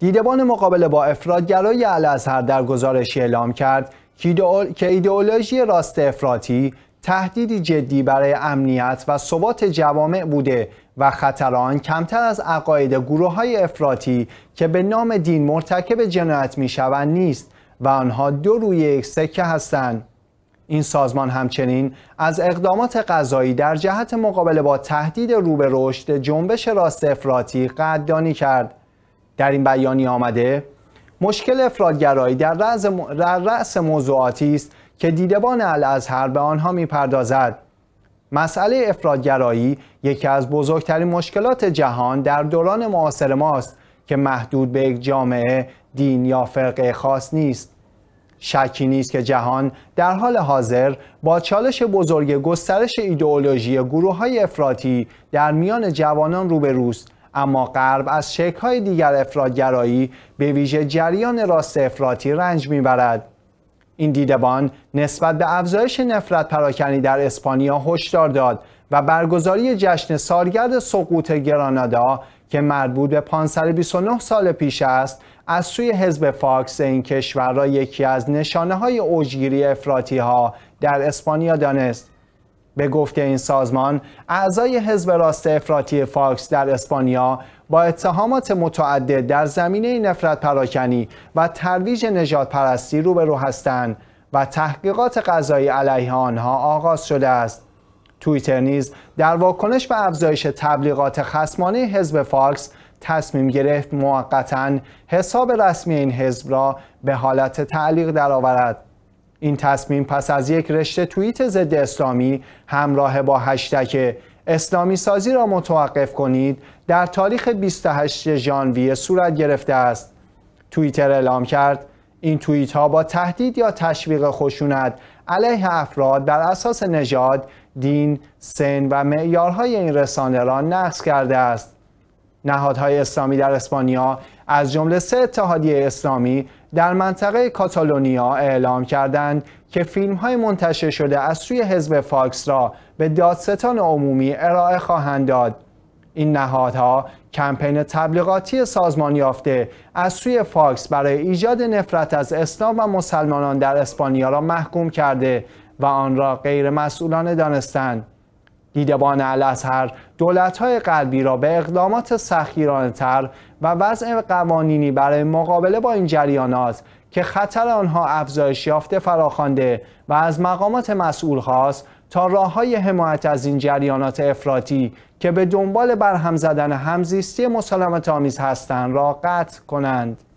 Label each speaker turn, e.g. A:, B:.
A: دیدبان مقابل با افرادگرای هر در گزارشی اعلام کرد که ایدئولوژی راست افراطی تهدیدی جدی برای امنیت و ثبات جوامع بوده و خطر آن کمتر از عقاید گروه های افراطی که به نام دین مرتکب جنایت میشوند نیست و آنها دو روی یک سکه هستند این سازمان همچنین از اقدامات قضایی در جهت مقابله با تهدید روبه رشد جنبش راست افراطی قدردانی کرد در این بیانی آمده مشکل افرادگرایی در رأس, موضوعاتی است که دیدبان الازهر به آنها میپردازد مسئله افرادگرایی یکی از بزرگترین مشکلات جهان در دوران معاصر ماست که محدود به یک جامعه دین یا فرقه خاص نیست شکی نیست که جهان در حال حاضر با چالش بزرگ گسترش ایدئولوژی گروه های افراطی در میان جوانان روبروست اما غرب از های دیگر افرادگرایی به ویژه جریان راست افراطی رنج میبرد این دیدبان نسبت به افزایش نفرت پراکنی در اسپانیا هشدار داد و برگزاری جشن سالگرد سقوط گرانادا که مربوط به 529 سال پیش است از سوی حزب فاکس این کشور را یکی از نشانه های اوجگیری افراتی ها در اسپانیا دانست به گفته این سازمان اعضای حزب راست افراطی فاکس در اسپانیا با اتهامات متعدد در زمینه نفرت پراکنی و ترویج نجات پرستی روبرو هستند و تحقیقات قضایی علیه آنها آغاز شده است. توییتر نیز در واکنش به افزایش تبلیغات خسمانه حزب فاکس تصمیم گرفت موقتا حساب رسمی این حزب را به حالت تعلیق درآورد. این تصمیم پس از یک رشته توییت ضد اسلامی همراه با هشتک اسلامی سازی را متوقف کنید در تاریخ 28 ژانویه صورت گرفته است توییتر اعلام کرد این توییت ها با تهدید یا تشویق خشونت علیه افراد بر اساس نژاد، دین، سن و معیارهای این رسانه را نقض کرده است نهادهای اسلامی در اسپانیا از جمله سه اتحادیه اسلامی در منطقه کاتالونیا اعلام کردند که فیلم های منتشر شده از سوی حزب فاکس را به دادستان عمومی ارائه خواهند داد این نهادها کمپین تبلیغاتی سازمان یافته از سوی فاکس برای ایجاد نفرت از اسلام و مسلمانان در اسپانیا را محکوم کرده و آن را غیر مسئولانه دانستند دیدبان الازهر های قلبی را به اقدامات تر و وضع قوانینی برای مقابله با این جریانات که خطر آنها افزایش یافته فراخوانده و از مقامات مسئول خواست تا راه های حمایت از این جریانات افراطی که به دنبال برهم زدن همزیستی مسالمت آمیز هستند را قطع کنند.